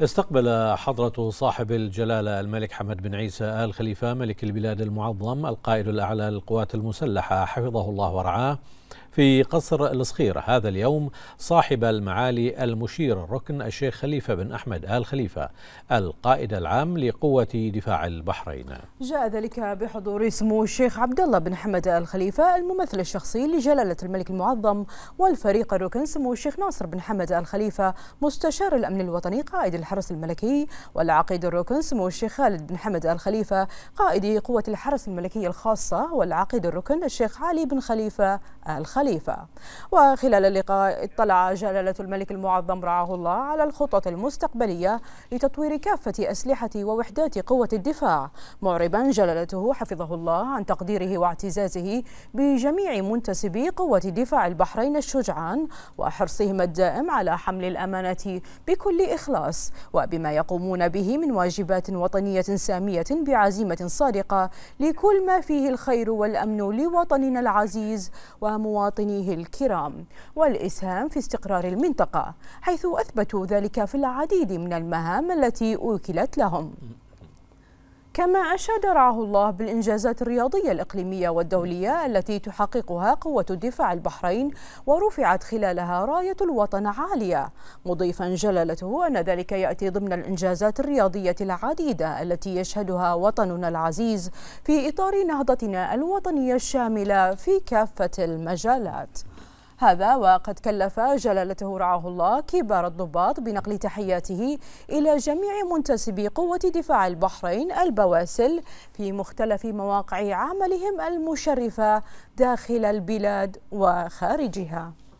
استقبل حضرة صاحب الجلالة الملك حمد بن عيسى آل خليفة ملك البلاد المعظم القائد الأعلى للقوات المسلحة حفظه الله ورعاه في قصر الصخير هذا اليوم صاحب المعالي المشير الركن الشيخ خليفة بن أحمد آل خليفة القائد العام لقوة دفاع البحرين جاء ذلك بحضور سمو الشيخ عبد الله بن حمد آل خليفة الممثل الشخصي لجلالة الملك المعظم والفريق الركن سمو الشيخ ناصر بن حمد آل خليفة مستشار الأمن الوطني قائد الحرب الحرس الملكي والعقيد الركن سمو الشيخ خالد بن حمد الخليفة قائد قوة الحرس الملكي الخاصة والعقيد الركن الشيخ علي بن خليفة ال خليفه وخلال اللقاء اطلع جلالة الملك المعظم رعاه الله على الخطط المستقبلية لتطوير كافة أسلحة ووحدات قوة الدفاع معربا جلالته حفظه الله عن تقديره واعتزازه بجميع منتسبي قوة دفاع البحرين الشجعان وحرصهم الدائم على حمل الأمانة بكل إخلاص وبما يقومون به من واجبات وطنية سامية بعزيمة صادقة لكل ما فيه الخير والأمن لوطننا العزيز ومواطنيه الكرام والإسهام في استقرار المنطقة حيث أثبتوا ذلك في العديد من المهام التي أوكلت لهم كما أشاد رعاه الله بالإنجازات الرياضية الإقليمية والدولية التي تحققها قوة الدفاع البحرين ورفعت خلالها راية الوطن عالية مضيفا جلالته أن ذلك يأتي ضمن الإنجازات الرياضية العديدة التي يشهدها وطننا العزيز في إطار نهضتنا الوطنية الشاملة في كافة المجالات هذا وقد كلف جلالته رعاه الله كبار الضباط بنقل تحياته إلى جميع منتسبي قوة دفاع البحرين البواسل في مختلف مواقع عملهم المشرفة داخل البلاد وخارجها